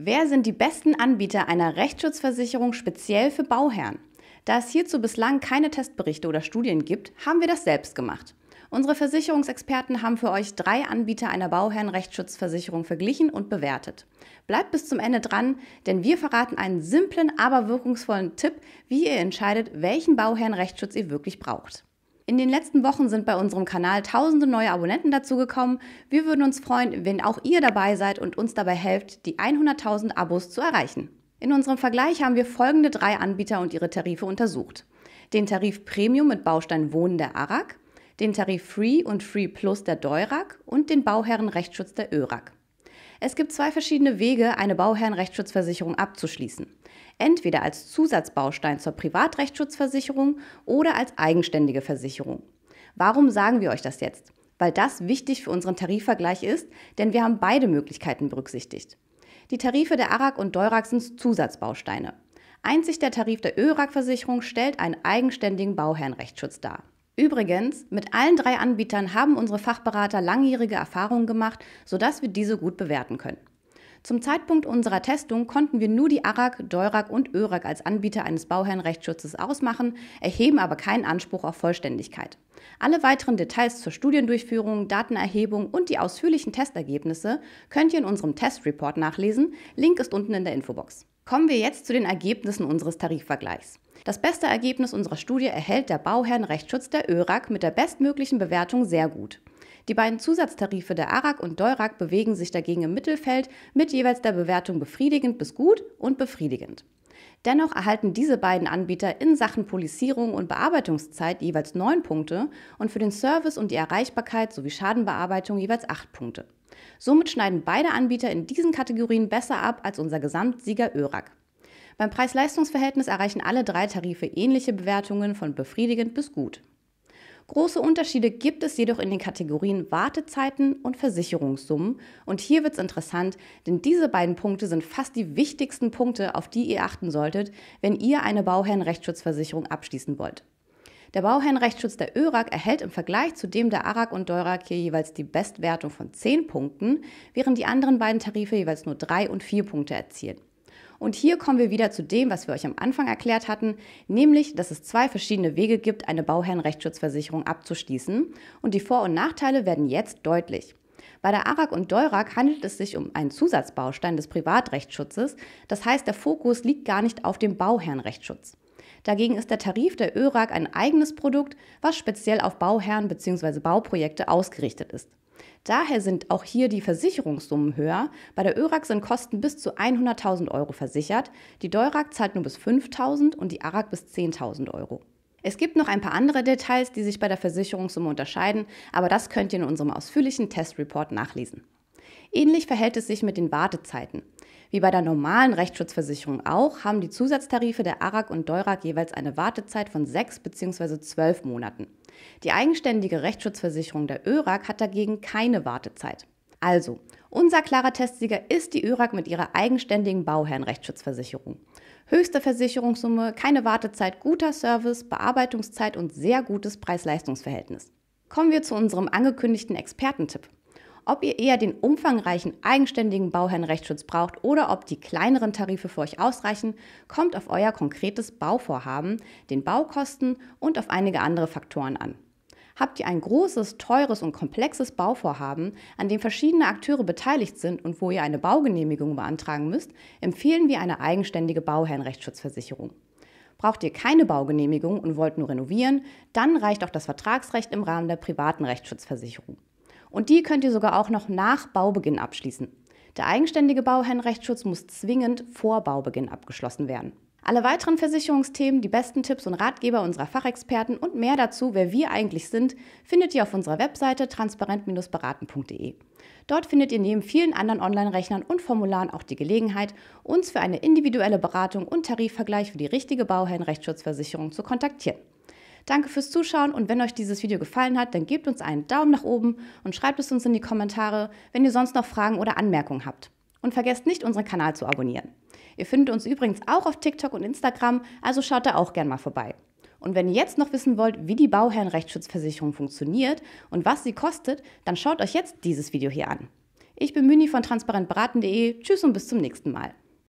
Wer sind die besten Anbieter einer Rechtsschutzversicherung speziell für Bauherren? Da es hierzu bislang keine Testberichte oder Studien gibt, haben wir das selbst gemacht. Unsere Versicherungsexperten haben für euch drei Anbieter einer Bauherrenrechtsschutzversicherung verglichen und bewertet. Bleibt bis zum Ende dran, denn wir verraten einen simplen, aber wirkungsvollen Tipp, wie ihr entscheidet, welchen Bauherrenrechtsschutz ihr wirklich braucht. In den letzten Wochen sind bei unserem Kanal tausende neue Abonnenten dazugekommen. Wir würden uns freuen, wenn auch ihr dabei seid und uns dabei helft, die 100.000 Abos zu erreichen. In unserem Vergleich haben wir folgende drei Anbieter und ihre Tarife untersucht. Den Tarif Premium mit Baustein Wohnen der ARAG, den Tarif Free und Free Plus der DEURAG und den Bauherrenrechtsschutz der ÖRAG. Es gibt zwei verschiedene Wege, eine Bauherrenrechtsschutzversicherung abzuschließen. Entweder als Zusatzbaustein zur Privatrechtsschutzversicherung oder als eigenständige Versicherung. Warum sagen wir euch das jetzt? Weil das wichtig für unseren Tarifvergleich ist, denn wir haben beide Möglichkeiten berücksichtigt. Die Tarife der ARAG und DEURAG sind Zusatzbausteine. Einzig der Tarif der ÖRAG-Versicherung stellt einen eigenständigen Bauherrenrechtsschutz dar. Übrigens, mit allen drei Anbietern haben unsere Fachberater langjährige Erfahrungen gemacht, sodass wir diese gut bewerten können. Zum Zeitpunkt unserer Testung konnten wir nur die ARAG, DEURAG und ÖRAG als Anbieter eines Bauherrenrechtsschutzes ausmachen, erheben aber keinen Anspruch auf Vollständigkeit. Alle weiteren Details zur Studiendurchführung, Datenerhebung und die ausführlichen Testergebnisse könnt ihr in unserem Testreport nachlesen. Link ist unten in der Infobox. Kommen wir jetzt zu den Ergebnissen unseres Tarifvergleichs. Das beste Ergebnis unserer Studie erhält der Bauherrenrechtsschutz der ÖRAG mit der bestmöglichen Bewertung sehr gut. Die beiden Zusatztarife der ARAG und DEURAG bewegen sich dagegen im Mittelfeld mit jeweils der Bewertung befriedigend bis gut und befriedigend. Dennoch erhalten diese beiden Anbieter in Sachen Polisierung und Bearbeitungszeit jeweils 9 Punkte und für den Service und die Erreichbarkeit sowie Schadenbearbeitung jeweils 8 Punkte. Somit schneiden beide Anbieter in diesen Kategorien besser ab als unser Gesamtsieger ÖRAG. Beim Preis-Leistungs-Verhältnis erreichen alle drei Tarife ähnliche Bewertungen von befriedigend bis gut. Große Unterschiede gibt es jedoch in den Kategorien Wartezeiten und Versicherungssummen. Und hier wird es interessant, denn diese beiden Punkte sind fast die wichtigsten Punkte, auf die ihr achten solltet, wenn ihr eine Bauherrenrechtsschutzversicherung abschließen wollt. Der Bauherrenrechtsschutz der ÖRAG erhält im Vergleich zu dem der ARAG und DEURAG hier jeweils die Bestwertung von 10 Punkten, während die anderen beiden Tarife jeweils nur 3 und 4 Punkte erzielen. Und hier kommen wir wieder zu dem, was wir euch am Anfang erklärt hatten, nämlich, dass es zwei verschiedene Wege gibt, eine Bauherrenrechtsschutzversicherung abzuschließen. Und die Vor- und Nachteile werden jetzt deutlich. Bei der ARAG und DEURAG handelt es sich um einen Zusatzbaustein des Privatrechtsschutzes. Das heißt, der Fokus liegt gar nicht auf dem Bauherrenrechtsschutz. Dagegen ist der Tarif der ÖRAG ein eigenes Produkt, was speziell auf Bauherren bzw. Bauprojekte ausgerichtet ist. Daher sind auch hier die Versicherungssummen höher. Bei der ÖRAG sind Kosten bis zu 100.000 Euro versichert, die DEURAG zahlt nur bis 5.000 und die ARAG bis 10.000 Euro. Es gibt noch ein paar andere Details, die sich bei der Versicherungssumme unterscheiden, aber das könnt ihr in unserem ausführlichen Testreport nachlesen. Ähnlich verhält es sich mit den Wartezeiten. Wie bei der normalen Rechtsschutzversicherung auch, haben die Zusatztarife der ARAG und DEURAG jeweils eine Wartezeit von sechs bzw. zwölf Monaten. Die eigenständige Rechtsschutzversicherung der ÖRAG hat dagegen keine Wartezeit. Also, unser klarer Testsieger ist die ÖRAG mit ihrer eigenständigen Bauherrenrechtsschutzversicherung. Höchste Versicherungssumme, keine Wartezeit, guter Service, Bearbeitungszeit und sehr gutes Preis-Leistungs-Verhältnis. Kommen wir zu unserem angekündigten Expertentipp ob ihr eher den umfangreichen, eigenständigen Bauherrenrechtsschutz braucht oder ob die kleineren Tarife für euch ausreichen, kommt auf euer konkretes Bauvorhaben, den Baukosten und auf einige andere Faktoren an. Habt ihr ein großes, teures und komplexes Bauvorhaben, an dem verschiedene Akteure beteiligt sind und wo ihr eine Baugenehmigung beantragen müsst, empfehlen wir eine eigenständige Bauherrenrechtsschutzversicherung. Braucht ihr keine Baugenehmigung und wollt nur renovieren, dann reicht auch das Vertragsrecht im Rahmen der privaten Rechtsschutzversicherung. Und die könnt ihr sogar auch noch nach Baubeginn abschließen. Der eigenständige Bauherrenrechtsschutz muss zwingend vor Baubeginn abgeschlossen werden. Alle weiteren Versicherungsthemen, die besten Tipps und Ratgeber unserer Fachexperten und mehr dazu, wer wir eigentlich sind, findet ihr auf unserer Webseite transparent-beraten.de. Dort findet ihr neben vielen anderen Online-Rechnern und Formularen auch die Gelegenheit, uns für eine individuelle Beratung und Tarifvergleich für die richtige Bauherrenrechtsschutzversicherung zu kontaktieren. Danke fürs Zuschauen und wenn euch dieses Video gefallen hat, dann gebt uns einen Daumen nach oben und schreibt es uns in die Kommentare, wenn ihr sonst noch Fragen oder Anmerkungen habt. Und vergesst nicht, unseren Kanal zu abonnieren. Ihr findet uns übrigens auch auf TikTok und Instagram, also schaut da auch gern mal vorbei. Und wenn ihr jetzt noch wissen wollt, wie die Bauherrenrechtsschutzversicherung funktioniert und was sie kostet, dann schaut euch jetzt dieses Video hier an. Ich bin Müni von transparentberaten.de. Tschüss und bis zum nächsten Mal.